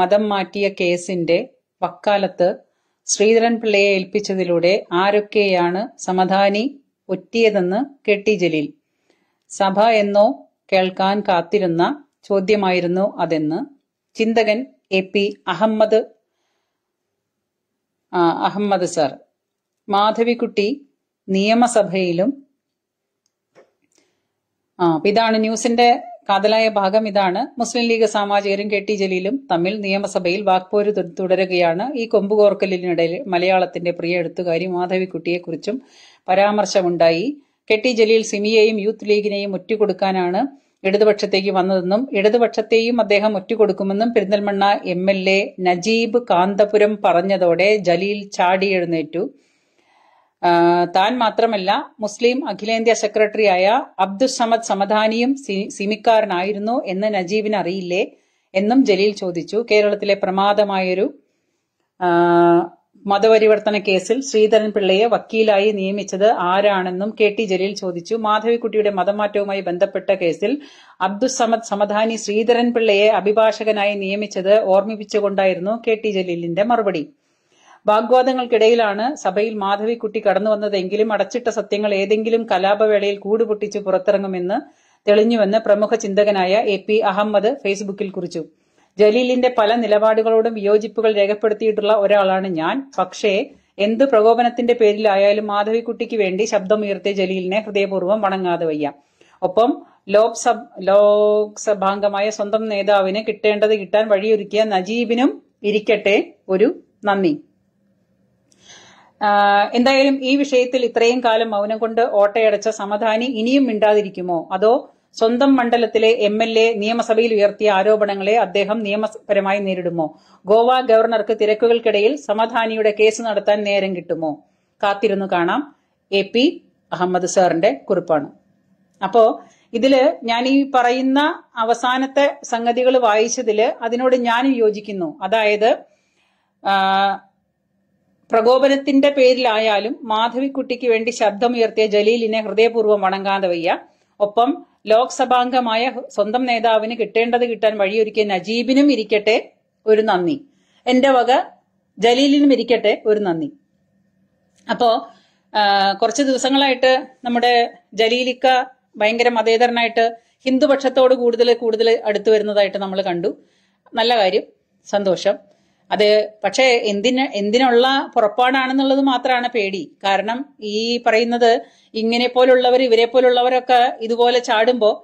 മതം മാറ്റിയ കേസിന്റെ വക്കാലത്ത് ശ്രീധരൻപിള്ളയെ ഏൽപ്പിച്ചതിലൂടെ ആരൊക്കെയാണ് സമധാനി ഒറ്റിയതെന്ന് കെട്ടി ജലീൽ സഭ എന്നോ കേൾക്കാൻ കാത്തിരുന്ന ചോദ്യമായിരുന്നു അതെന്ന് ചിന്തകൻ A P Ahmad Ahmad sir Madhavikutty നിയമസഭയിലും ആ ഇതാണ് ന്യൂസിന്റെ കാതലായ ഭാഗം ഇതാണ് മുസ്ലിം ലീഗ് സാമാജികരും കെ ടി ജലീലും തമ്മിൽ നിയമസഭയിൽ വാക്പോര് തുടരുകയാണ് ഈ കൊമ്പുകോർക്കലിനിടയിൽ മലയാളത്തിന്റെ പ്രിയ എഴുത്തുകാരി മാധവിക്കുട്ടിയെക്കുറിച്ചും പരാമർശമുണ്ടായി കെ ടി ജലീൽ സിമിയെയും യൂത്ത് ലീഗിനെയും ഒറ്റുകൊടുക്കാനാണ് ഇടതുപക്ഷത്തേക്ക് വന്നതെന്നും ഇടതുപക്ഷത്തെയും അദ്ദേഹം ഒറ്റുകൊടുക്കുമെന്നും Perinthalmanna M L A Najeeb Kanthapuram പറഞ്ഞതോടെ ജലീൽ ചാടി എഴുന്നേറ്റു താൻ മാത്രമല്ല മുസ്ലിം അഖിലേന്ത്യാ സെക്രട്ടറിയായ അബ്ദുസമദ് സമദാനിയും സിമിക്കാരനായിരുന്നു എന്ന് നജീബിന് അറിയില്ലേ എന്നും ജലീൽ ചോദിച്ചു കേരളത്തിലെ പ്രമാദമായൊരു മതപരിവർത്തന കേസിൽ ശ്രീധരൻ പിള്ളയെ വക്കീലായി നിയമിച്ചത് ആരാണെന്നും കെ ടി ജലീൽ ചോദിച്ചു മാധവിക്കുട്ടിയുടെ മതമാറ്റവുമായി ബന്ധപ്പെട്ട കേസിൽ അബ്ദുസമദ് സമധാനി ശ്രീധരൻ പിള്ളയെ അഭിഭാഷകനായി നിയമിച്ചത് ഓർമ്മിപ്പിച്ചുകൊണ്ടായിരുന്നു കെ ടി ജലീലിന്റെ മറുപടി വാഗ്വാദങ്ങൾക്കിടയിലാണ് സഭയിൽ മാധവിക്കുട്ടി കടന്നു വന്നതെങ്കിലും അടച്ചിട്ട സത്യങ്ങൾ ഏതെങ്കിലും കലാപവേളയിൽ കൂടുപൊട്ടിച്ച് പുറത്തിറങ്ങുമെന്ന് തെളിഞ്ഞുവെന്ന് പ്രമുഖ ചിന്തകനായ എ പി അഹമ്മദ് ഫേസ്ബുക്കിൽ കുറിച്ചു ജലീലിന്റെ പല നിലപാടുകളോടും വിയോജിപ്പുകൾ രേഖപ്പെടുത്തിയിട്ടുള്ള ഒരാളാണ് ഞാൻ പക്ഷേ എന്ത് പ്രകോപനത്തിന്റെ പേരിലായാലും മാധവിക്കുട്ടിക്ക് വേണ്ടി ശബ്ദമുയർത്തിയ ജലീലിനെ ഹൃദയപൂർവ്വം വണങ്ങാതെ വയ്യ ഒപ്പം ലോക്സഭ ലോക്സഭാംഗമായ സ്വന്തം നേതാവിന് കിട്ടേണ്ടത് കിട്ടാൻ വഴിയൊരുക്കിയ നജീബിനും ഇരിക്കട്ടെ ഒരു നന്ദി എന്തായാലും ഈ വിഷയത്തിൽ ഇത്രയും കാലം മൗനം കൊണ്ട് ഓട്ടയടച്ച സമാധാനി ഇനിയും മിണ്ടാതിരിക്കുമോ അതോ സ്വന്തം മണ്ഡലത്തിലെ എം എൽ എ നിയമസഭയിൽ ഉയർത്തിയ ആരോപണങ്ങളെ അദ്ദേഹം നിയമപരമായി നേരിടുമോ ഗോവ ഗവർണർക്ക് തിരക്കുകൾക്കിടയിൽ സമാധാനിയുടെ കേസ് നടത്താൻ നേരം കിട്ടുമോ കാത്തിരുന്നു കാണാം എ പി അഹമ്മദ് സാറിന്റെ കുറിപ്പാണ് അപ്പോ ഇതില് ഞാൻ ഈ പറയുന്ന അവസാനത്തെ സംഗതികൾ വായിച്ചതില് അതിനോട് ഞാനും യോജിക്കുന്നു അതായത് പ്രകോപനത്തിന്റെ പേരിലായാലും മാധവിക്കുട്ടിക്ക് വേണ്ടി ശബ്ദമുയർത്തിയ ജലീലിനെ ഹൃദയപൂർവ്വം വണങ്ങാതെ വയ്യ ഒപ്പം ലോക്സഭാംഗമായ സ്വന്തം നേതാവിന് കിട്ടേണ്ടത് കിട്ടാൻ വഴിയൊരുക്കിയ നജീബിനും ഇരിക്കട്ടെ ഒരു നന്ദി എന്റെ വക ജലീലിനും ഇരിക്കട്ടെ ഒരു നന്ദി അപ്പോ കുറച്ച് ദിവസങ്ങളായിട്ട് നമ്മുടെ ജലീലിക്ക ഭയങ്കര മതേതരനായിട്ട് ഹിന്ദുപക്ഷത്തോട് കൂടുതൽ കൂടുതൽ അടുത്തു വരുന്നതായിട്ട് നമ്മൾ കണ്ടു നല്ല കാര്യം സന്തോഷം അത് പക്ഷേ എന്തിന് എന്തിനുള്ള പുറപ്പാടാണെന്നുള്ളത് മാത്രമാണ് പേടി കാരണം ഈ പറയുന്നത് ഇങ്ങനെ പോലുള്ളവർ ഇവരെ പോലുള്ളവരൊക്കെ ഇതുപോലെ ചാടുമ്പോൾ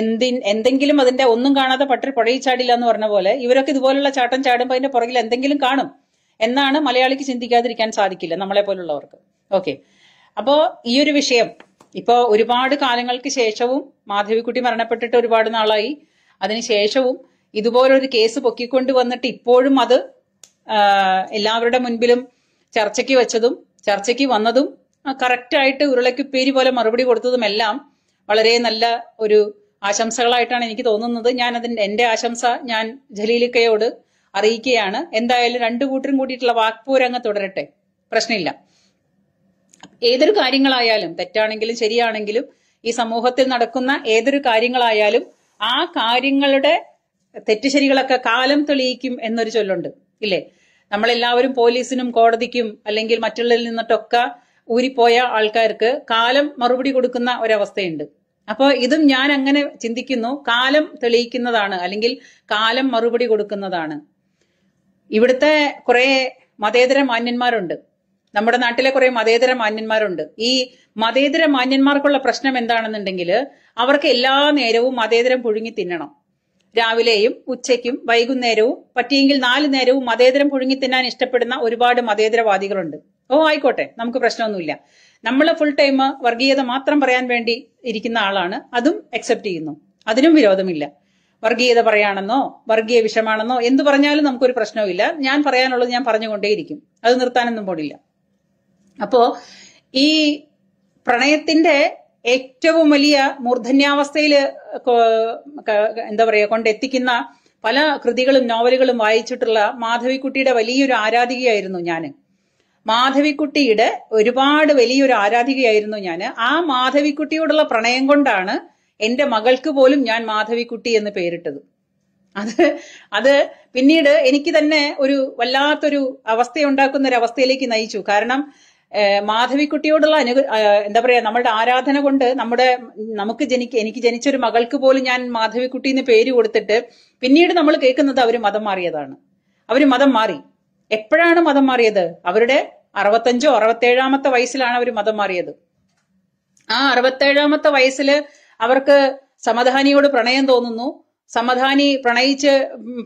എന്തിൻ എന്തെങ്കിലും അതിന്റെ ഒന്നും കാണാതെ പട്ടി പുഴയിൽ ചാടില്ല എന്ന് പറഞ്ഞ പോലെ ഇവരൊക്കെ ഇതുപോലുള്ള ചാട്ടം ചാടുമ്പോൾ അതിന്റെ പുറകിൽ എന്തെങ്കിലും കാണും എന്നാണ് മലയാളിക്ക് ചിന്തിക്കാതിരിക്കാൻ സാധിക്കില്ല നമ്മളെ പോലുള്ളവർക്ക് ഓക്കെ അപ്പോ ഈ ഒരു വിഷയം ഇപ്പോ ഒരുപാട് കാലങ്ങൾക്ക് ശേഷവും മാധവിക്കുട്ടി മരണപ്പെട്ടിട്ട് ഒരുപാട് നാളായി അതിനുശേഷവും ഇതുപോലൊരു കേസ് പൊക്കിക്കൊണ്ടു വന്നിട്ട് ഇപ്പോഴും അത് എല്ലാവരുടെ മുൻപിലും ചർച്ചയ്ക്ക് വെച്ചതും ചർച്ചയ്ക്ക് വന്നതും കറക്റ്റായിട്ട് ഉരുളയ്ക്ക് പേര് പോലെ മറുപടി കൊടുത്തതുമെല്ലാം വളരെ നല്ല ഒരു ആശംസകളായിട്ടാണ് എനിക്ക് തോന്നുന്നത് ഞാൻ അതിൻ്റെ എൻ്റെ ആശംസ ഞാൻ ജലീലിക്കയോട് അറിയിക്കുകയാണ് എന്തായാലും രണ്ടു കൂട്ടരും കൂടിയിട്ടുള്ള വാക്പൂരങ്ങ് തുടരട്ടെ പ്രശ്നമില്ല ഏതൊരു കാര്യങ്ങളായാലും തെറ്റാണെങ്കിലും ശരിയാണെങ്കിലും ഈ സമൂഹത്തിൽ നടക്കുന്ന ഏതൊരു കാര്യങ്ങളായാലും ആ കാര്യങ്ങളുടെ തെറ്റുശരികളൊക്കെ കാലം തെളിയിക്കും എന്നൊരു ചൊല്ലുണ്ട് ഇല്ലേ നമ്മളെല്ലാവരും പോലീസിനും കോടതിക്കും അല്ലെങ്കിൽ മറ്റുള്ളതിൽ നിന്നിട്ടൊക്കെ ഊരിപ്പോയ ആൾക്കാർക്ക് കാലം മറുപടി കൊടുക്കുന്ന ഒരവസ്ഥയുണ്ട് അപ്പോൾ ഇതും ഞാൻ അങ്ങനെ ചിന്തിക്കുന്നു കാലം തെളിയിക്കുന്നതാണ് അല്ലെങ്കിൽ കാലം മറുപടി കൊടുക്കുന്നതാണ് ഇവിടുത്തെ കുറേ മതേതര മാന്യന്മാരുണ്ട് നമ്മുടെ നാട്ടിലെ കുറെ മതേതര മാന്യന്മാരുണ്ട് ഈ മതേതര മാന്യന്മാർക്കുള്ള പ്രശ്നം എന്താണെന്നുണ്ടെങ്കിൽ അവർക്ക് എല്ലാ നേരവും മതേതരം പുഴുങ്ങി തിന്നണം രാവിലെയും ഉച്ചയ്ക്കും വൈകുന്നേരവും പറ്റിയെങ്കിൽ നാല് നേരവും മതേതരം പുഴുങ്ങി തിന്നാൻ ഇഷ്ടപ്പെടുന്ന ഒരുപാട് മതേതരവാദികളുണ്ട് ഓ ആയിക്കോട്ടെ നമുക്ക് പ്രശ്നമൊന്നുമില്ല നമ്മൾ ഫുൾ ടൈം വർഗീയത മാത്രം പറയാൻ വേണ്ടി ഇരിക്കുന്ന ആളാണ് അതും അക്സെപ്റ്റ് ചെയ്യുന്നു അതിനും വിരോധമില്ല വർഗീയത പറയാണെന്നോ വർഗീയ വിഷമാണെന്നോ എന്ത് പറഞ്ഞാലും നമുക്കൊരു പ്രശ്നവുമില്ല ഞാൻ പറയാനുള്ളത് ഞാൻ പറഞ്ഞുകൊണ്ടേയിരിക്കും അത് നിർത്താനൊന്നും പോടില്ല അപ്പോ ഈ പ്രണയത്തിന്റെ ഏറ്റവും വലിയ മൂർധന്യാവസ്ഥയിൽ എന്താ പറയുക കൊണ്ടെത്തിക്കുന്ന പല കൃതികളും നോവലുകളും വായിച്ചിട്ടുള്ള മാധവിക്കുട്ടിയുടെ വലിയൊരു ആരാധികയായിരുന്നു ഞാൻ മാധവിക്കുട്ടിയുടെ ഒരുപാട് വലിയൊരു ആരാധികയായിരുന്നു ഞാൻ ആ മാധവിക്കുട്ടിയോടുള്ള പ്രണയം കൊണ്ടാണ് എൻ്റെ മകൾക്ക് പോലും ഞാൻ മാധവിക്കുട്ടി എന്ന് പേരിട്ടത് അത് അത് പിന്നീട് എനിക്ക് തന്നെ ഒരു വല്ലാത്തൊരു അവസ്ഥയുണ്ടാക്കുന്ന ഒരു അവസ്ഥയിലേക്ക് നയിച്ചു കാരണം മാധവിക്കുട്ടിയോടുള്ള അനു എന്താ പറയാ നമ്മുടെ ആരാധന കൊണ്ട് നമ്മുടെ നമുക്ക് ജനിക്ക എനിക്ക് ജനിച്ചൊരു മകൾക്ക് പോലും ഞാൻ മാധവിക്കുട്ടി എന്ന് പേര് കൊടുത്തിട്ട് പിന്നീട് നമ്മൾ കേൾക്കുന്നത് അവർ മതം മാറിയതാണ് അവർ മതം മാറി എപ്പോഴാണ് മതം മാറിയത് അവരുടെ അറുപത്തഞ്ചോ അറുപത്തേഴാമത്തെ വയസ്സിലാണ് അവർ മതം മാറിയത് ആ അറുപത്തേഴാമത്തെ വയസ്സിൽ അവർക്ക് സമധാനിയോട് പ്രണയം തോന്നുന്നു സമധാനി പ്രണയിച്ച്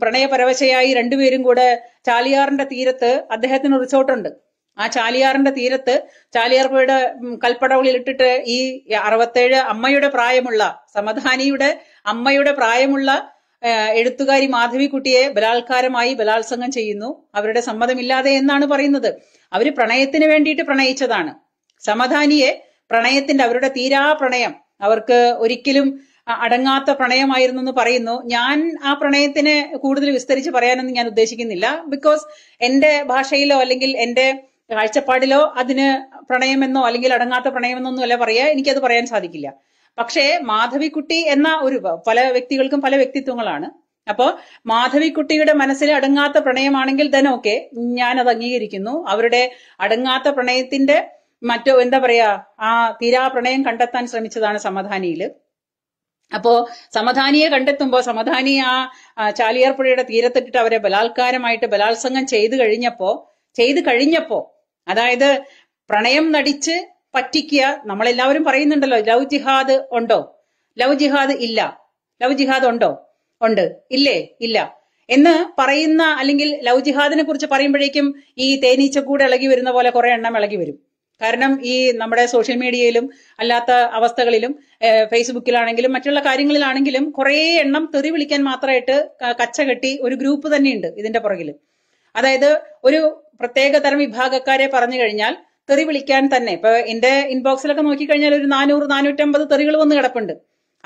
പ്രണയപരവശയായി രണ്ടുപേരും കൂടെ ചാലിയാറിന്റെ തീരത്ത് അദ്ദേഹത്തിന് റിസോർട്ടുണ്ട് ആ ചാലിയാറിന്റെ തീരത്ത് ചാലിയാർ പുഴയുടെ ഇട്ടിട്ട് ഈ അറുപത്തേഴ് അമ്മയുടെ പ്രായമുള്ള സമധാനിയുടെ അമ്മയുടെ പ്രായമുള്ള എഴുത്തുകാരി മാധവിക്കുട്ടിയെ ബലാത്കാരമായി ബലാത്സംഗം ചെയ്യുന്നു അവരുടെ സമ്മതമില്ലാതെ എന്നാണ് പറയുന്നത് അവർ പ്രണയത്തിന് വേണ്ടിയിട്ട് പ്രണയിച്ചതാണ് സമധാനിയെ പ്രണയത്തിന്റെ അവരുടെ തീരാ പ്രണയം അവർക്ക് ഒരിക്കലും അടങ്ങാത്ത പ്രണയമായിരുന്നു എന്ന് പറയുന്നു ഞാൻ ആ പ്രണയത്തിനെ കൂടുതൽ വിസ്തരിച്ച് പറയാനൊന്നും ഞാൻ ഉദ്ദേശിക്കുന്നില്ല ബിക്കോസ് എന്റെ ഭാഷയിലോ അല്ലെങ്കിൽ എന്റെ കാഴ്ചപ്പാടിലോ അതിന് പ്രണയമെന്നോ അല്ലെങ്കിൽ അടങ്ങാത്ത പ്രണയമെന്നോ ഒന്നുമല്ല പറയുക എനിക്കത് പറയാൻ സാധിക്കില്ല പക്ഷേ മാധവിക്കുട്ടി എന്ന ഒരു പല വ്യക്തികൾക്കും പല വ്യക്തിത്വങ്ങളാണ് അപ്പോൾ മാധവിക്കുട്ടിയുടെ മനസ്സിൽ അടങ്ങാത്ത പ്രണയമാണെങ്കിൽ ധന ഓക്കെ ഞാനത് അംഗീകരിക്കുന്നു അവരുടെ അടങ്ങാത്ത പ്രണയത്തിന്റെ മറ്റോ എന്താ പറയാ ആ തീരാ പ്രണയം കണ്ടെത്താൻ ശ്രമിച്ചതാണ് സമധാനിയില് അപ്പോ സമധാനിയെ കണ്ടെത്തുമ്പോൾ സമധാനി ആ ചാലിയാർപ്പുഴയുടെ തീരത്തിട്ടിട്ട് അവരെ ബലാത്കാരമായിട്ട് ബലാത്സംഗം ചെയ്തു കഴിഞ്ഞപ്പോ ചെയ്തു കഴിഞ്ഞപ്പോ അതായത് പ്രണയം നടിച്ച് പറ്റിക്കുക നമ്മളെല്ലാവരും പറയുന്നുണ്ടല്ലോ ലവ് ജിഹാദ് ഉണ്ടോ ലവ് ജിഹാദ് ഇല്ല ലവ് ജിഹാദ് ഉണ്ടോ ഉണ്ട് ഇല്ലേ ഇല്ല എന്ന് പറയുന്ന അല്ലെങ്കിൽ ലവ് ജിഹാദിനെ കുറിച്ച് പറയുമ്പോഴേക്കും ഈ തേനീച്ചക്കൂട് ഇളകി വരുന്ന പോലെ കുറെ എണ്ണം ഇളകി വരും കാരണം ഈ നമ്മുടെ സോഷ്യൽ മീഡിയയിലും അല്ലാത്ത അവസ്ഥകളിലും ഫേസ്ബുക്കിലാണെങ്കിലും മറ്റുള്ള കാര്യങ്ങളിലാണെങ്കിലും കുറേ എണ്ണം തെറി വിളിക്കാൻ മാത്രമായിട്ട് കച്ച കെട്ടി ഒരു ഗ്രൂപ്പ് തന്നെയുണ്ട് ഇതിന്റെ പുറകിൽ അതായത് ഒരു പ്രത്യേക തരം വിഭാഗക്കാരെ പറഞ്ഞു കഴിഞ്ഞാൽ തെറി വിളിക്കാൻ തന്നെ ഇപ്പൊ എന്റെ ഇൻബോക്സിലൊക്കെ നോക്കിക്കഴിഞ്ഞാൽ ഒരു നാനൂറ് നാനൂറ്റമ്പത് തെറികൾ വന്ന് കിടപ്പുണ്ട്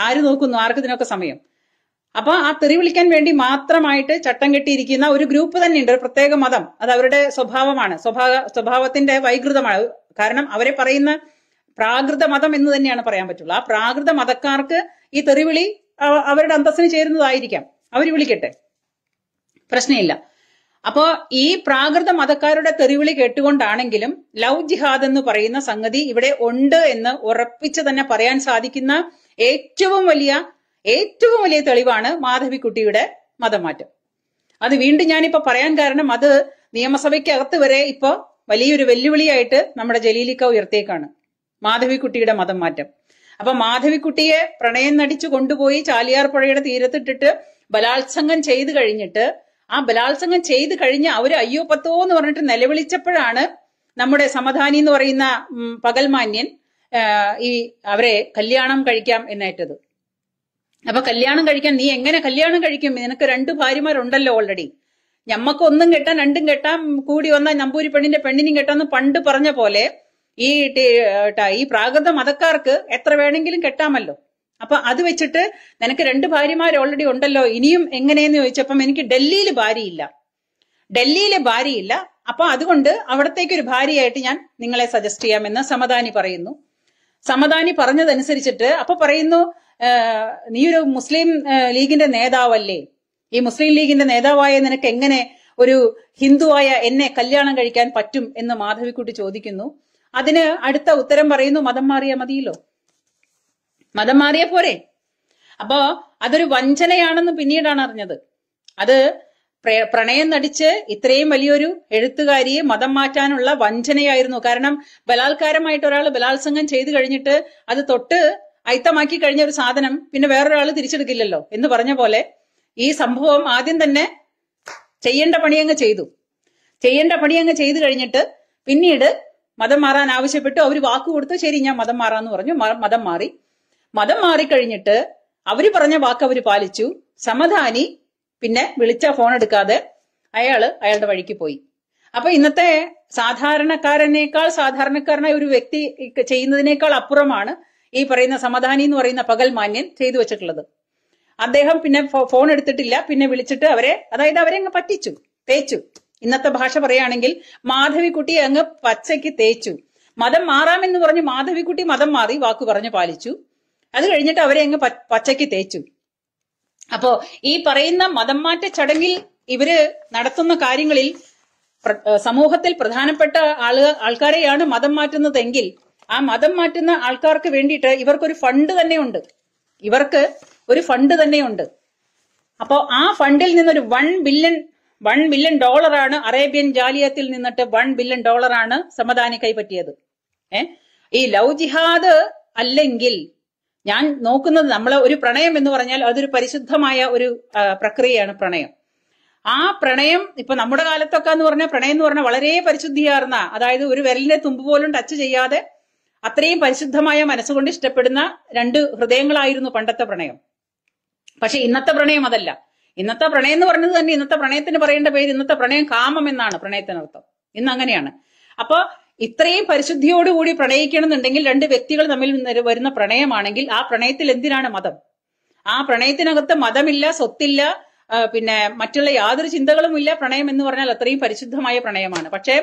ആര് നോക്കുന്നു ആർക്ക് ഇതിനൊക്കെ സമയം അപ്പൊ ആ തെറി വിളിക്കാൻ വേണ്ടി മാത്രമായിട്ട് ചട്ടം കെട്ടിയിരിക്കുന്ന ഒരു ഗ്രൂപ്പ് തന്നെയുണ്ട് ഒരു പ്രത്യേക മതം അത് അവരുടെ സ്വഭാവമാണ് സ്വഭാവ സ്വഭാവത്തിന്റെ വൈകൃതമാണ് കാരണം അവരെ പറയുന്ന പ്രാകൃത മതം എന്ന് തന്നെയാണ് പറയാൻ പറ്റുള്ളൂ ആ പ്രാകൃത മതക്കാർക്ക് ഈ തെറിവിളി അവരുടെ അന്തസ്സിന് ചേരുന്നതായിരിക്കാം അവർ വിളിക്കട്ടെ പ്രശ്നമില്ല അപ്പോ ഈ പ്രാകൃത മതക്കാരുടെ തെറിവിളി കേട്ടുകൊണ്ടാണെങ്കിലും ലവ് ജിഹാദ് എന്ന് പറയുന്ന സംഗതി ഇവിടെ ഉണ്ട് എന്ന് ഉറപ്പിച്ച് തന്നെ പറയാൻ സാധിക്കുന്ന ഏറ്റവും വലിയ ഏറ്റവും വലിയ തെളിവാണ് മാധവിക്കുട്ടിയുടെ മതമാറ്റം അത് വീണ്ടും ഞാനിപ്പോ പറയാൻ കാരണം അത് നിയമസഭയ്ക്കകത്ത് വരെ ഇപ്പോ വലിയൊരു വെല്ലുവിളിയായിട്ട് നമ്മുടെ ജലീലിക്ക ഉയർത്തേക്കാണ് മാധവിക്കുട്ടിയുടെ മതം മാറ്റം അപ്പൊ മാധവിക്കുട്ടിയെ പ്രണയം നടിച്ചു കൊണ്ടുപോയി ചാലിയാർ പുഴയുടെ തീരത്തിട്ടിട്ട് ബലാത്സംഗം ചെയ്തു കഴിഞ്ഞിട്ട് ആ ബലാത്സംഗം ചെയ്ത് കഴിഞ്ഞ് അവര് അയ്യോ പത്തോ എന്ന് പറഞ്ഞിട്ട് നിലവിളിച്ചപ്പോഴാണ് നമ്മുടെ സമധാനി എന്ന് പറയുന്ന പകൽമാന്യൻ ഈ അവരെ കല്യാണം കഴിക്കാം എന്നേറ്റത് അപ്പൊ കല്യാണം കഴിക്കാൻ നീ എങ്ങനെ കല്യാണം കഴിക്കും നിനക്ക് രണ്ട് ഭാര്യമാരുണ്ടല്ലോ ഓൾറെഡി ഞമ്മക്ക് ഒന്നും കെട്ടാൻ രണ്ടും കെട്ടാൻ കൂടി വന്ന നമ്പൂരി പെണ്ണിന്റെ പെണ്ണിനും കെട്ടാന്ന് പണ്ട് പറഞ്ഞ പോലെ ഈ ഈ പ്രാകൃത മതക്കാർക്ക് എത്ര വേണമെങ്കിലും കെട്ടാമല്ലോ അപ്പൊ അത് വെച്ചിട്ട് നിനക്ക് രണ്ട് ഭാര്യമാർ ഓൾറെഡി ഉണ്ടല്ലോ ഇനിയും എങ്ങനെയെന്ന് ചോദിച്ചപ്പം എനിക്ക് ഡൽഹിയിൽ ഭാര്യയില്ല ഡൽഹിയിലെ ഭാര്യയില്ല അപ്പൊ അതുകൊണ്ട് അവിടത്തേക്ക് ഒരു ഭാര്യയായിട്ട് ഞാൻ നിങ്ങളെ സജസ്റ്റ് ചെയ്യാമെന്ന് സമദാനി പറയുന്നു സമദാനി പറഞ്ഞതനുസരിച്ചിട്ട് അപ്പൊ പറയുന്നു നീ ഒരു മുസ്ലിം ലീഗിന്റെ നേതാവല്ലേ ഈ മുസ്ലിം ലീഗിന്റെ നേതാവായ നിനക്ക് എങ്ങനെ ഒരു ഹിന്ദുവായ എന്നെ കല്യാണം കഴിക്കാൻ പറ്റും എന്ന് മാധവിക്കുട്ടി ചോദിക്കുന്നു അതിന് അടുത്ത ഉത്തരം പറയുന്നു മതം മാറിയാൽ മതിയല്ലോ മതം മാറിയ പോരെ അപ്പോ അതൊരു വഞ്ചനയാണെന്ന് പിന്നീടാണ് അറിഞ്ഞത് അത് പ്രണയം നടിച്ച് ഇത്രയും വലിയൊരു എഴുത്തുകാരിയെ മതം മാറ്റാനുള്ള വഞ്ചനയായിരുന്നു കാരണം ബലാത്കാരമായിട്ട് ഒരാൾ ബലാത്സംഗം ചെയ്തു കഴിഞ്ഞിട്ട് അത് തൊട്ട് അയിത്തമാക്കി കഴിഞ്ഞ ഒരു സാധനം പിന്നെ വേറൊരാൾ തിരിച്ചെടുക്കില്ലല്ലോ എന്ന് പറഞ്ഞ പോലെ ഈ സംഭവം ആദ്യം തന്നെ ചെയ്യേണ്ട പണിയങ്ങ് ചെയ്തു ചെയ്യേണ്ട പണിയങ്ങ് ചെയ്തു കഴിഞ്ഞിട്ട് പിന്നീട് മതം മാറാൻ ആവശ്യപ്പെട്ടു അവർ വാക്ക് കൊടുത്തു ശരി ഞാൻ മതം മാറാന്ന് പറഞ്ഞു മതം മാറി മതം മാറിക്കഴിഞ്ഞിട്ട് അവര് പറഞ്ഞ വാക്ക് അവര് പാലിച്ചു സമധാനി പിന്നെ വിളിച്ച ഫോൺ എടുക്കാതെ അയാള് അയാളുടെ വഴിക്ക് പോയി അപ്പൊ ഇന്നത്തെ സാധാരണക്കാരനേക്കാൾ സാധാരണക്കാരനായ ഒരു വ്യക്തി ചെയ്യുന്നതിനേക്കാൾ അപ്പുറമാണ് ഈ പറയുന്ന സമധാനി എന്ന് പറയുന്ന പകൽ മാന്യൻ ചെയ്തു വെച്ചിട്ടുള്ളത് അദ്ദേഹം പിന്നെ ഫോൺ എടുത്തിട്ടില്ല പിന്നെ വിളിച്ചിട്ട് അവരെ അതായത് അവരെ അങ്ങ് പറ്റിച്ചു തേച്ചു ഇന്നത്തെ ഭാഷ പറയുകയാണെങ്കിൽ മാധവിക്കുട്ടി അങ്ങ് പച്ചയ്ക്ക് തേച്ചു മതം മാറാമെന്ന് പറഞ്ഞ് മാധവിക്കുട്ടി മതം മാറി വാക്കു പറഞ്ഞു പാലിച്ചു അത് കഴിഞ്ഞിട്ട് അവരെ അങ്ങ് പച്ചയ്ക്ക് തേച്ചു അപ്പോ ഈ പറയുന്ന മതം മാറ്റ ചടങ്ങിൽ ഇവര് നടത്തുന്ന കാര്യങ്ങളിൽ സമൂഹത്തിൽ പ്രധാനപ്പെട്ട ആള് ആൾക്കാരെയാണ് മതം മാറ്റുന്നതെങ്കിൽ ആ മതം മാറ്റുന്ന ആൾക്കാർക്ക് വേണ്ടിയിട്ട് ഇവർക്കൊരു ഫണ്ട് തന്നെയുണ്ട് ഇവർക്ക് ഒരു ഫണ്ട് തന്നെയുണ്ട് അപ്പോൾ ആ ഫണ്ടിൽ നിന്നൊരു വൺ ബില്യൺ വൺ ബില്യൺ ഡോളറാണ് അറേബ്യൻ ജാലിയത്തിൽ നിന്നിട്ട് വൺ ബില്യൺ ഡോളറാണ് സമദാനി കൈപ്പറ്റിയത് ഏ ഈ ലൗ ജിഹാദ് അല്ലെങ്കിൽ ഞാൻ നോക്കുന്നത് നമ്മൾ ഒരു പ്രണയം എന്ന് പറഞ്ഞാൽ അതൊരു പരിശുദ്ധമായ ഒരു പ്രക്രിയയാണ് പ്രണയം ആ പ്രണയം ഇപ്പൊ നമ്മുടെ കാലത്തൊക്കെ എന്ന് പറഞ്ഞാൽ പ്രണയം എന്ന് പറഞ്ഞാൽ വളരെ പരിശുദ്ധിയാർന്ന അതായത് ഒരു വിരലിനെ തുമ്പ് പോലും ടച്ച് ചെയ്യാതെ അത്രയും പരിശുദ്ധമായ മനസ്സുകൊണ്ട് ഇഷ്ടപ്പെടുന്ന രണ്ട് ഹൃദയങ്ങളായിരുന്നു പണ്ടത്തെ പ്രണയം പക്ഷെ ഇന്നത്തെ പ്രണയം അതല്ല ഇന്നത്തെ പ്രണയം എന്ന് പറഞ്ഞത് തന്നെ ഇന്നത്തെ പ്രണയത്തിന് പറയേണ്ട പേര് ഇന്നത്തെ പ്രണയം കാമം എന്നാണ് പ്രണയത്തിനർത്ഥം ഇന്ന് അങ്ങനെയാണ് അപ്പോ ഇത്രയും പരിശുദ്ധിയോടുകൂടി എന്നുണ്ടെങ്കിൽ രണ്ട് വ്യക്തികൾ തമ്മിൽ വരുന്ന പ്രണയമാണെങ്കിൽ ആ പ്രണയത്തിൽ എന്തിനാണ് മതം ആ പ്രണയത്തിനകത്ത് മതമില്ല സ്വത്തില്ല പിന്നെ മറ്റുള്ള യാതൊരു ചിന്തകളുമില്ല പ്രണയം എന്ന് പറഞ്ഞാൽ അത്രയും പരിശുദ്ധമായ പ്രണയമാണ് പക്ഷേ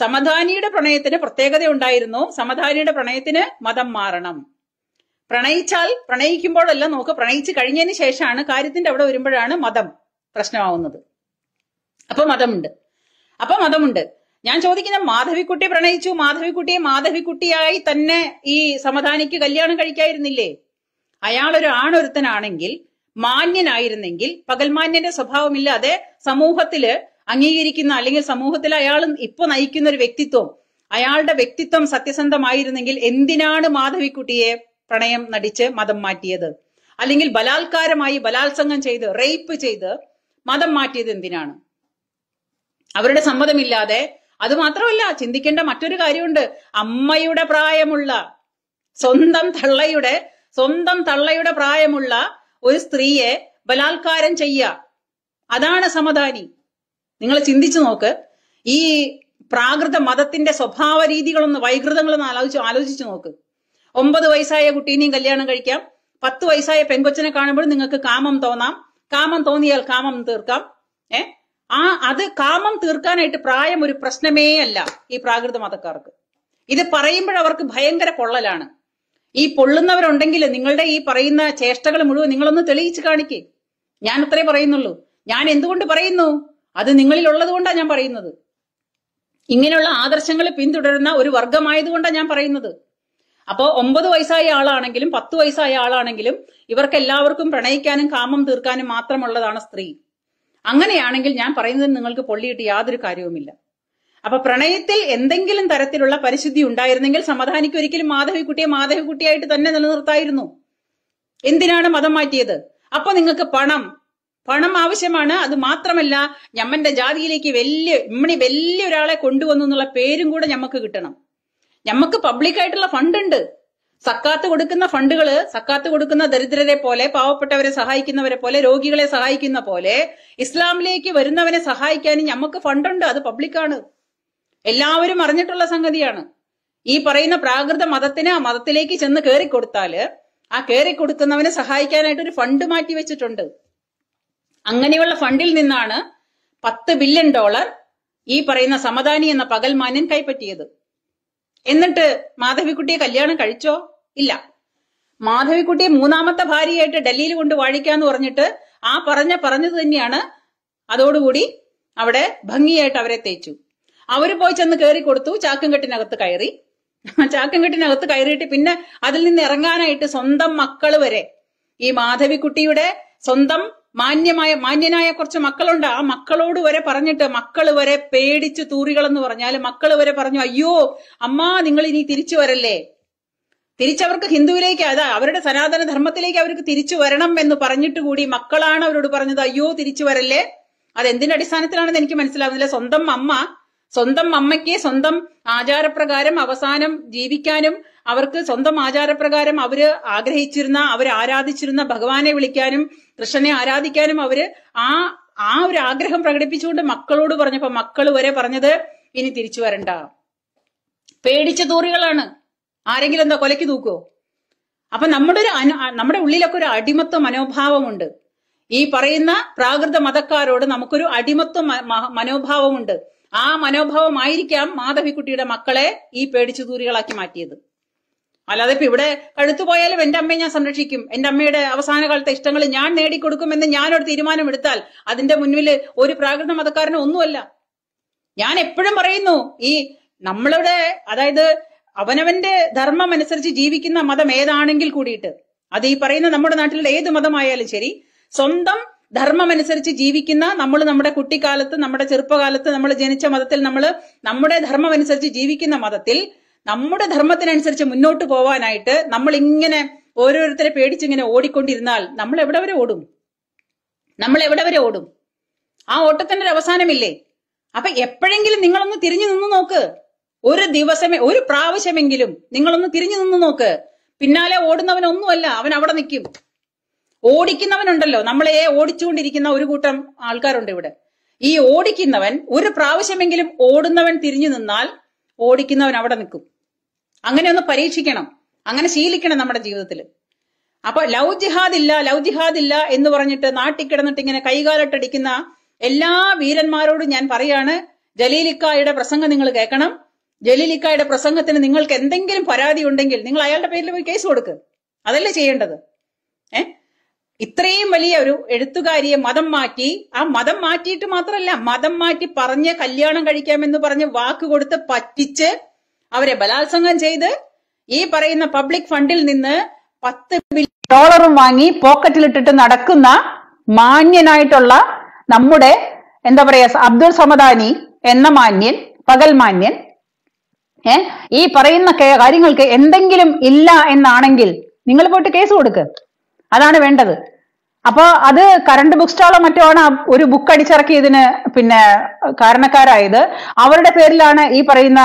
സമധാനിയുടെ പ്രണയത്തിന് പ്രത്യേകത ഉണ്ടായിരുന്നു സമധാനിയുടെ പ്രണയത്തിന് മതം മാറണം പ്രണയിച്ചാൽ പ്രണയിക്കുമ്പോഴല്ല നമുക്ക് പ്രണയിച്ച് കഴിഞ്ഞതിന് ശേഷമാണ് കാര്യത്തിന്റെ അവിടെ വരുമ്പോഴാണ് മതം പ്രശ്നമാവുന്നത് അപ്പൊ മതമുണ്ട് അപ്പൊ മതമുണ്ട് ഞാൻ ചോദിക്കുന്ന മാധവിക്കുട്ടി പ്രണയിച്ചു മാധവിക്കുട്ടിയെ മാധവിക്കുട്ടിയായി തന്നെ ഈ സമധാനിക്ക് കല്യാണം കഴിക്കായിരുന്നില്ലേ അയാളൊരു ആണൊരുത്തനാണെങ്കിൽ മാന്യനായിരുന്നെങ്കിൽ പകൽമാന്യന്റെ സ്വഭാവമില്ലാതെ സമൂഹത്തില് അംഗീകരിക്കുന്ന അല്ലെങ്കിൽ സമൂഹത്തിൽ അയാൾ ഇപ്പൊ നയിക്കുന്ന ഒരു വ്യക്തിത്വം അയാളുടെ വ്യക്തിത്വം സത്യസന്ധമായിരുന്നെങ്കിൽ എന്തിനാണ് മാധവിക്കുട്ടിയെ പ്രണയം നടിച്ച് മതം മാറ്റിയത് അല്ലെങ്കിൽ ബലാത്കാരമായി ബലാത്സംഗം ചെയ്ത് റേപ്പ് ചെയ്ത് മതം മാറ്റിയത് എന്തിനാണ് അവരുടെ സമ്മതമില്ലാതെ അത് മാത്രമല്ല ചിന്തിക്കേണ്ട മറ്റൊരു കാര്യമുണ്ട് അമ്മയുടെ പ്രായമുള്ള സ്വന്തം തള്ളയുടെ സ്വന്തം തള്ളയുടെ പ്രായമുള്ള ഒരു സ്ത്രീയെ ബലാത്കാരം ചെയ്യുക അതാണ് സമദാനി നിങ്ങൾ ചിന്തിച്ചു നോക്ക് ഈ പ്രാകൃത മതത്തിന്റെ സ്വഭാവ രീതികളൊന്ന് വൈകൃതങ്ങളൊന്ന് ആലോചിച്ച് ആലോചിച്ചു നോക്ക് ഒമ്പത് വയസ്സായ കുട്ടീനെയും കല്യാണം കഴിക്കാം പത്ത് വയസ്സായ പെങ്കൊച്ചനെ കാണുമ്പോൾ നിങ്ങൾക്ക് കാമം തോന്നാം കാമം തോന്നിയാൽ കാമം തീർക്കാം ഏഹ് ആ അത് കാമം തീർക്കാനായിട്ട് പ്രായം ഒരു പ്രശ്നമേ അല്ല ഈ പ്രാകൃത മതക്കാർക്ക് ഇത് പറയുമ്പോൾ അവർക്ക് ഭയങ്കര പൊള്ളലാണ് ഈ പൊള്ളുന്നവരുണ്ടെങ്കിൽ നിങ്ങളുടെ ഈ പറയുന്ന ചേഷ്ടകൾ മുഴുവൻ നിങ്ങളൊന്ന് തെളിയിച്ച് കാണിക്കേ ഞാൻ അത്രേ പറയുന്നുള്ളൂ ഞാൻ എന്തുകൊണ്ട് പറയുന്നു അത് നിങ്ങളിൽ ഉള്ളതുകൊണ്ടാണ് ഞാൻ പറയുന്നത് ഇങ്ങനെയുള്ള ആദർശങ്ങൾ പിന്തുടരുന്ന ഒരു വർഗമായതുകൊണ്ടാ ഞാൻ പറയുന്നത് അപ്പോൾ ഒമ്പത് വയസ്സായ ആളാണെങ്കിലും പത്ത് വയസ്സായ ആളാണെങ്കിലും ഇവർക്ക് എല്ലാവർക്കും പ്രണയിക്കാനും കാമം തീർക്കാനും മാത്രമുള്ളതാണ് സ്ത്രീ അങ്ങനെയാണെങ്കിൽ ഞാൻ പറയുന്നത് നിങ്ങൾക്ക് പൊള്ളിയിട്ട് യാതൊരു കാര്യവുമില്ല അപ്പൊ പ്രണയത്തിൽ എന്തെങ്കിലും തരത്തിലുള്ള പരിശുദ്ധി ഉണ്ടായിരുന്നെങ്കിൽ സമാധാനിക്ക് ഒരിക്കലും മാധവിക്കുട്ടിയെ മാധവിക്കുട്ടിയായിട്ട് തന്നെ നിലനിർത്തായിരുന്നു എന്തിനാണ് മതം മാറ്റിയത് അപ്പൊ നിങ്ങൾക്ക് പണം പണം ആവശ്യമാണ് അത് മാത്രമല്ല ഞമ്മന്റെ ജാതിയിലേക്ക് വലിയ ഇമ്മണി വലിയ ഒരാളെ കൊണ്ടുവന്നു എന്നുള്ള പേരും കൂടെ ഞമ്മക്ക് കിട്ടണം ഞമ്മക്ക് പബ്ലിക്കായിട്ടുള്ള ഫണ്ട് ഉണ്ട് സക്കാത്ത് കൊടുക്കുന്ന ഫണ്ടുകൾ സക്കാത്ത് കൊടുക്കുന്ന ദരിദ്രരെ പോലെ പാവപ്പെട്ടവരെ സഹായിക്കുന്നവരെ പോലെ രോഗികളെ സഹായിക്കുന്ന പോലെ ഇസ്ലാമിലേക്ക് വരുന്നവനെ സഹായിക്കാൻ നമുക്ക് ഫണ്ടുണ്ട് അത് പബ്ലിക്കാണ് എല്ലാവരും അറിഞ്ഞിട്ടുള്ള സംഗതിയാണ് ഈ പറയുന്ന പ്രാകൃത മതത്തിന് ആ മതത്തിലേക്ക് ചെന്ന് കൊടുത്താല് ആ കൊടുക്കുന്നവനെ സഹായിക്കാനായിട്ട് ഒരു ഫണ്ട് മാറ്റി വെച്ചിട്ടുണ്ട് അങ്ങനെയുള്ള ഫണ്ടിൽ നിന്നാണ് പത്ത് ബില്യൺ ഡോളർ ഈ പറയുന്ന സമദാനി എന്ന പകൽമാന്യൻ കൈപ്പറ്റിയത് എന്നിട്ട് മാധവിക്കുട്ടിയെ കല്യാണം കഴിച്ചോ ഇല്ല മാധവിക്കുട്ടിയെ മൂന്നാമത്തെ ഭാര്യയായിട്ട് ഡൽഹിയിൽ കൊണ്ട് വാഴിക്കാന്ന് പറഞ്ഞിട്ട് ആ പറഞ്ഞ പറഞ്ഞത് തന്നെയാണ് അതോടുകൂടി അവിടെ ഭംഗിയായിട്ട് അവരെ തേച്ചു അവര് പോയി ചെന്ന് കയറി കൊടുത്തു ചാക്കും കെട്ടിനകത്ത് കയറി ചാക്കും കെട്ടിനകത്ത് കയറിയിട്ട് പിന്നെ അതിൽ നിന്ന് ഇറങ്ങാനായിട്ട് സ്വന്തം മക്കൾ വരെ ഈ മാധവിക്കുട്ടിയുടെ സ്വന്തം മാന്യമായ മാന്യനായ കുറച്ച് മക്കളുണ്ട് ആ മക്കളോട് വരെ പറഞ്ഞിട്ട് മക്കൾ വരെ പേടിച്ച് തൂറികളെന്ന് പറഞ്ഞാൽ മക്കൾ വരെ പറഞ്ഞു അയ്യോ അമ്മ നിങ്ങൾ ഇനി തിരിച്ചു വരല്ലേ തിരിച്ചവർക്ക് ഹിന്ദുവിലേക്ക് അതാ അവരുടെ സനാതന ധർമ്മത്തിലേക്ക് അവർക്ക് തിരിച്ചു വരണം എന്ന് പറഞ്ഞിട്ട് കൂടി മക്കളാണ് അവരോട് പറഞ്ഞത് അയ്യോ തിരിച്ചു വരല്ലേ അതെന്തിന്റെ അടിസ്ഥാനത്തിലാണെന്ന് എനിക്ക് മനസ്സിലാവുന്നില്ല സ്വന്തം അമ്മ സ്വന്തം അമ്മയ്ക്ക് സ്വന്തം ആചാരപ്രകാരം അവസാനം ജീവിക്കാനും അവർക്ക് സ്വന്തം ആചാരപ്രകാരം അവര് ആഗ്രഹിച്ചിരുന്ന അവർ ആരാധിച്ചിരുന്ന ഭഗവാനെ വിളിക്കാനും കൃഷ്ണനെ ആരാധിക്കാനും അവര് ആ ആ ഒരു ആഗ്രഹം പ്രകടിപ്പിച്ചുകൊണ്ട് മക്കളോട് പറഞ്ഞപ്പോ മക്കൾ വരെ പറഞ്ഞത് ഇനി തിരിച്ചു വരണ്ട പേടിച്ച തോറികളാണ് ആരെങ്കിലും എന്താ കൊലയ്ക്ക് തൂക്കുവോ അപ്പൊ നമ്മുടെ ഒരു നമ്മുടെ ഉള്ളിലൊക്കെ ഒരു അടിമത്വ മനോഭാവമുണ്ട് ഈ പറയുന്ന പ്രാകൃത മതക്കാരോട് നമുക്കൊരു അടിമത്വ മനോഭാവമുണ്ട് ആ മനോഭാവമായിരിക്കാം മാധവിക്കുട്ടിയുടെ മക്കളെ ഈ പേടിച്ചുതൂരികളാക്കി മാറ്റിയത് അല്ലാതെ ഇപ്പൊ ഇവിടെ കഴുത്തുപോയാലും എന്റെ അമ്മയെ ഞാൻ സംരക്ഷിക്കും എന്റെ അമ്മയുടെ അവസാന കാലത്തെ ഇഷ്ടങ്ങൾ ഞാൻ നേടിക്കൊടുക്കുമെന്ന് ഞാനൊരു തീരുമാനം എടുത്താൽ അതിന്റെ മുന്നിൽ ഒരു പ്രാകൃത മതക്കാരനും ഒന്നുമല്ല ഞാൻ എപ്പോഴും പറയുന്നു ഈ നമ്മളുടെ അതായത് അവനവന്റെ ധർമ്മം അനുസരിച്ച് ജീവിക്കുന്ന മതം ഏതാണെങ്കിൽ കൂടിയിട്ട് അത് ഈ പറയുന്ന നമ്മുടെ നാട്ടിലുള്ള ഏത് മതമായാലും ശരി സ്വന്തം ധർമ്മമനുസരിച്ച് ജീവിക്കുന്ന നമ്മൾ നമ്മുടെ കുട്ടിക്കാലത്ത് നമ്മുടെ ചെറുപ്പകാലത്ത് നമ്മൾ ജനിച്ച മതത്തിൽ നമ്മൾ നമ്മുടെ ധർമ്മമനുസരിച്ച് ജീവിക്കുന്ന മതത്തിൽ നമ്മുടെ ധർമ്മത്തിനനുസരിച്ച് മുന്നോട്ട് പോവാനായിട്ട് നമ്മൾ ഇങ്ങനെ ഓരോരുത്തരെ പേടിച്ചിങ്ങനെ ഓടിക്കൊണ്ടിരുന്നാൽ നമ്മൾ എവിടെ വരെ ഓടും നമ്മൾ എവിടെ വരെ ഓടും ആ ഓട്ടത്തിന്റെ ഒരു അവസാനമില്ലേ അപ്പൊ എപ്പോഴെങ്കിലും നിങ്ങളൊന്ന് തിരിഞ്ഞു നിന്ന് നോക്ക് ഒരു ദിവസമേ ഒരു പ്രാവശ്യമെങ്കിലും നിങ്ങളൊന്ന് തിരിഞ്ഞു നിന്ന് നോക്ക് പിന്നാലെ ഓടുന്നവനൊന്നുമല്ല അവൻ അവിടെ നിൽക്കും ഓടിക്കുന്നവനുണ്ടല്ലോ നമ്മളെ ഓടിച്ചുകൊണ്ടിരിക്കുന്ന ഒരു കൂട്ടം ആൾക്കാരുണ്ട് ഇവിടെ ഈ ഓടിക്കുന്നവൻ ഒരു പ്രാവശ്യമെങ്കിലും ഓടുന്നവൻ തിരിഞ്ഞു നിന്നാൽ ഓടിക്കുന്നവൻ അവിടെ നിൽക്കും അങ്ങനെ ഒന്ന് പരീക്ഷിക്കണം അങ്ങനെ ശീലിക്കണം നമ്മുടെ ജീവിതത്തിൽ അപ്പൊ ലവ് ജിഹാദ് ഇല്ല ലവ് ജിഹാദ് ഇല്ല എന്ന് പറഞ്ഞിട്ട് നാട്ടിൽ കിടന്നിട്ട് ഇങ്ങനെ കൈകാലിട്ടടിക്കുന്ന എല്ലാ വീരന്മാരോടും ഞാൻ പറയാണ് ജലീലിക്കായുടെ പ്രസംഗം നിങ്ങൾ കേൾക്കണം ജലീലിക്കായുടെ പ്രസംഗത്തിന് നിങ്ങൾക്ക് എന്തെങ്കിലും പരാതി ഉണ്ടെങ്കിൽ നിങ്ങൾ അയാളുടെ പേരിൽ പോയി കേസ് കൊടുക്കുക അതല്ലേ ചെയ്യേണ്ടത് ഏ ഇത്രയും വലിയ ഒരു എഴുത്തുകാരിയെ മതം മാറ്റി ആ മതം മാറ്റിയിട്ട് മാത്രമല്ല മതം മാറ്റി പറഞ്ഞ് കല്യാണം കഴിക്കാമെന്ന് പറഞ്ഞ് വാക്ക് കൊടുത്ത് പറ്റിച്ച് അവരെ ബലാത്സംഗം ചെയ്ത് ഈ പറയുന്ന പബ്ലിക് ഫണ്ടിൽ നിന്ന് പത്ത് ബില്യൺ ഡോളറും വാങ്ങി പോക്കറ്റിലിട്ടിട്ട് നടക്കുന്ന മാന്യനായിട്ടുള്ള നമ്മുടെ എന്താ പറയാ അബ്ദുൾ സമദാനി എന്ന മാന്യൻ പകൽ മാന്യൻ ഏർ ഈ പറയുന്ന കാര്യങ്ങൾക്ക് എന്തെങ്കിലും ഇല്ല എന്നാണെങ്കിൽ നിങ്ങൾ പോയിട്ട് കേസ് കൊടുക്ക് അതാണ് വേണ്ടത് അപ്പൊ അത് കറണ്ട് ബുക്ക് സ്റ്റാളോ മറ്റോ ആണ് ഒരു ബുക്ക് അടിച്ചിറക്കി ഇതിന് പിന്നെ കാരണക്കാരായത് അവരുടെ പേരിലാണ് ഈ പറയുന്ന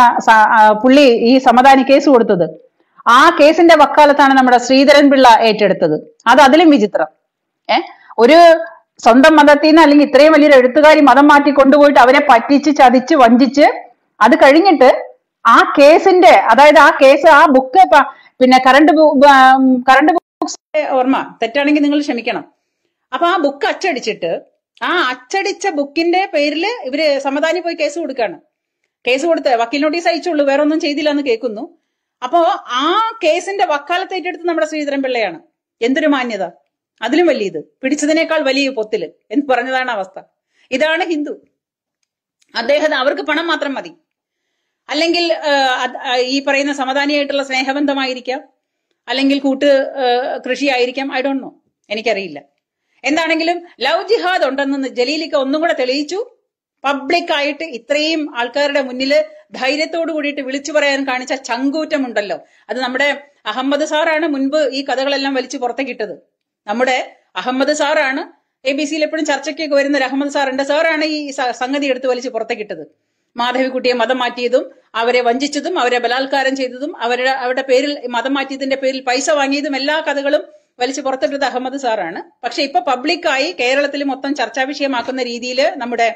പുള്ളി ഈ സമാധാനി കേസ് കൊടുത്തത് ആ കേസിന്റെ വക്കാലത്താണ് നമ്മുടെ ശ്രീധരൻ പിള്ള ഏറ്റെടുത്തത് അത് അതിലും വിചിത്രം ഏർ ഒരു സ്വന്തം മതത്തിൽ നിന്ന് അല്ലെങ്കിൽ ഇത്രയും വലിയൊരു എഴുത്തുകാരി മതം മാറ്റി കൊണ്ടുപോയിട്ട് അവരെ പറ്റിച്ച് ചതിച്ച് വഞ്ചിച്ച് അത് കഴിഞ്ഞിട്ട് ആ കേസിന്റെ അതായത് ആ കേസ് ആ ബുക്ക് പിന്നെ കറണ്ട് കറണ്ട് ബുക്സ് ഓർമ്മ തെറ്റാണെങ്കിൽ നിങ്ങൾ ക്ഷമിക്കണം അപ്പൊ ആ ബുക്ക് അച്ചടിച്ചിട്ട് ആ അച്ചടിച്ച ബുക്കിന്റെ പേരിൽ ഇവര് സമതാനി പോയി കേസ് കൊടുക്കാണ് കേസ് കൊടുത്ത് വക്കീൽ നോട്ടീസ് അയച്ചുള്ളൂ വേറെ ഒന്നും ചെയ്തില്ല എന്ന് കേൾക്കുന്നു അപ്പോ ആ കേസിന്റെ വക്കാലത്ത് ഏറ്റെടുത്ത് നമ്മുടെ ശ്രീധരൻ പിള്ളയാണ് എന്തൊരു മാന്യത അതിലും വലിയത് പിടിച്ചതിനേക്കാൾ വലിയ പൊത്തില് എന്ന് പറഞ്ഞതാണ് അവസ്ഥ ഇതാണ് ഹിന്ദു അദ്ദേഹം അവർക്ക് പണം മാത്രം മതി അല്ലെങ്കിൽ ഈ പറയുന്ന സമാധാനിയായിട്ടുള്ള സ്നേഹബന്ധമായിരിക്കാം അല്ലെങ്കിൽ കൂട്ട് കൃഷിയായിരിക്കാം ഐ ഡോണ്ട് നോ എനിക്കറിയില്ല എന്താണെങ്കിലും ലവ് ജിഹാദ് ഉണ്ടെന്ന് ജലീലിക്ക് ഒന്നും കൂടെ തെളിയിച്ചു പബ്ലിക്കായിട്ട് ഇത്രയും ആൾക്കാരുടെ മുന്നിൽ ധൈര്യത്തോടു കൂടിയിട്ട് വിളിച്ചു പറയാൻ കാണിച്ച ചങ്കൂറ്റമുണ്ടല്ലോ അത് നമ്മുടെ അഹമ്മദ് സാറാണ് മുൻപ് ഈ കഥകളെല്ലാം വലിച്ചു പുറത്തേക്കിട്ടത് നമ്മുടെ അഹമ്മദ് സാറാണ് എ ബി സിയിൽ എപ്പോഴും ചർച്ചയ്ക്ക് വരുന്ന അഹമ്മദ് സാറിന്റെ സാറാണ് ഈ സംഗതി എടുത്ത് വലിച്ച് പുറത്തേക്കിട്ടത് മാധവിക്കുട്ടിയെ മതം മാറ്റിയതും അവരെ വഞ്ചിച്ചതും അവരെ ബലാത്കാരം ചെയ്തതും അവരുടെ അവരുടെ പേരിൽ മതം മാറ്റിയതിന്റെ പേരിൽ പൈസ വാങ്ങിയതും എല്ലാ കഥകളും വലിച്ചു പുറത്തിട്ടത് അഹമ്മദ് സാറാണ് പക്ഷെ ഇപ്പൊ പബ്ലിക്കായി കേരളത്തിൽ മൊത്തം ചർച്ചാ വിഷയമാക്കുന്ന രീതിയിൽ നമ്മുടെ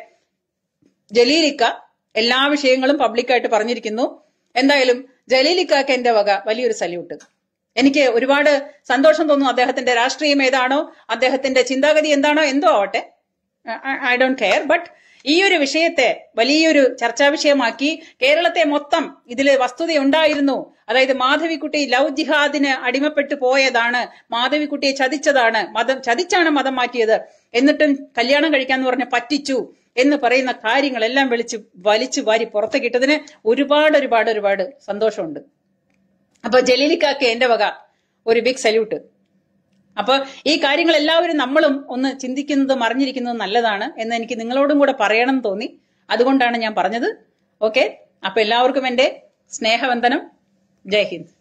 ജലീലിക്ക എല്ലാ വിഷയങ്ങളും പബ്ലിക്കായിട്ട് പറഞ്ഞിരിക്കുന്നു എന്തായാലും ജലീലിക്കാക്ക് എന്റെ വക വലിയൊരു സല്യൂട്ട് എനിക്ക് ഒരുപാട് സന്തോഷം തോന്നുന്നു അദ്ദേഹത്തിന്റെ രാഷ്ട്രീയം ഏതാണോ അദ്ദേഹത്തിന്റെ ചിന്താഗതി എന്താണോ എന്തോ ആവട്ടെ ഐ ഡോണ്ട് കെയർ ബട്ട് ഈ ഒരു വിഷയത്തെ വലിയൊരു ചർച്ചാ വിഷയമാക്കി കേരളത്തെ മൊത്തം ഇതിൽ വസ്തുത ഉണ്ടായിരുന്നു അതായത് മാധവിക്കുട്ടി ലവ് ജിഹാദിന് അടിമപ്പെട്ടു പോയതാണ് മാധവിക്കുട്ടിയെ ചതിച്ചതാണ് മതം ചതിച്ചാണ് മതം മാറ്റിയത് എന്നിട്ടും കല്യാണം കഴിക്കാന്ന് പറഞ്ഞ് പറ്റിച്ചു എന്ന് പറയുന്ന കാര്യങ്ങളെല്ലാം വിളിച്ച് വലിച്ചു വാരി കിട്ടതിന് ഒരുപാട് ഒരുപാട് ഒരുപാട് സന്തോഷമുണ്ട് അപ്പൊ ജലീലിക്കാക്ക് എന്റെ വക ഒരു ബിഗ് സല്യൂട്ട് അപ്പോൾ ഈ കാര്യങ്ങൾ എല്ലാവരും നമ്മളും ഒന്ന് ചിന്തിക്കുന്നതും അറിഞ്ഞിരിക്കുന്നതും നല്ലതാണ് എന്ന് എനിക്ക് നിങ്ങളോടും കൂടെ പറയണം തോന്നി അതുകൊണ്ടാണ് ഞാൻ പറഞ്ഞത് ഓക്കെ അപ്പോൾ എല്ലാവർക്കും എൻ്റെ സ്നേഹവന്ദനം ജയ് ഹിന്ദ്